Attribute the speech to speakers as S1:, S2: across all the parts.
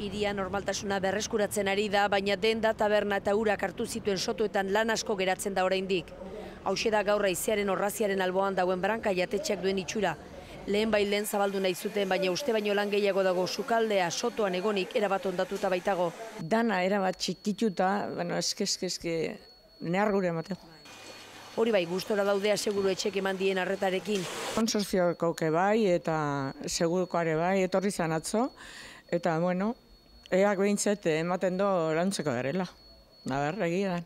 S1: Iria normaltasuna berreskuratzen ari da, baina den da taberna eta hurak hartu zituen sotuetan lan asko geratzen da oraindik. Hauxe da gaurra raiziaren horraziaren alboan dauen branka jatetxeak duen itxura. Lehen bai lehen zabaldu nahi zuten, baina uste baino lan gehiago dago sukaldea sotoan egonik erabat ondatuta baitago.
S2: Dana erabat txikituta, bueno, eskeskeske, nehar gure amatea.
S1: Hori bai gustora daudea seguru etxek eman dien arretarekin.
S2: Konsorzioak bai eta segurukoare bai, etorri atzo Eta, bueno, Eak behintzet, ematen do lantzeko garela. Nabar, egia.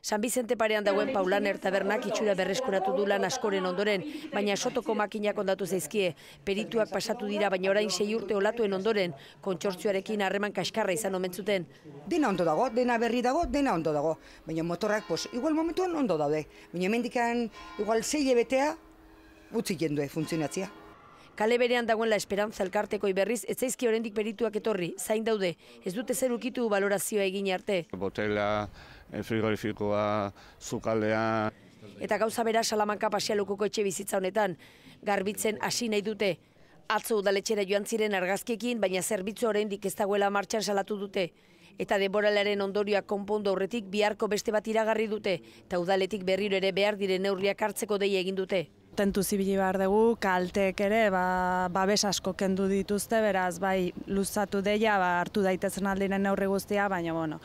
S2: San
S1: Vicente parean dagoen Paulan ertabernak itxura berreskuratu du lan askoren ondoren, baina sotoko makinak ondatu zaizkie. Perituak pasatu dira, baina orain sei urte olatuen ondoren, kontsortzioarekin
S3: harreman kaskarra izan omentzuten. Dena ondo dago, dena berri dago, dena ondo dago. Baina motorrak, pos, igual momentuan ondo daude. Baina mendikan, igual zeile betea, utzik jendue funtzionatzia.
S1: Kale berean dagoen la esperantza elkarteko iberriz, ez zaizki horrendik perituak etorri, zain daude, ez dute zer ukitu balorazioa egin arte.
S2: Botela, eh, frigorifikoa, zukalea.
S1: Eta gauza bera salamanka pasialokoko etxe bizitza honetan, garbitzen hasi nahi dute. Atzo udaletxera joan ziren argazkiekin, baina zerbitzu oraindik ez dagoela martxan salatu dute. Eta deboralaren ondorioa konpondo horretik biharko beste bat iragarri dute, eta udaletik berriro ere behar diren neurriak hartzeko dei egin dute kontentu zibili behar dugu, kaltek ere, ba, babes asko kendu dituzte, beraz, bai, luzatu deia, ba, hartu daitezen aldiren neurri guztia, baina, bueno.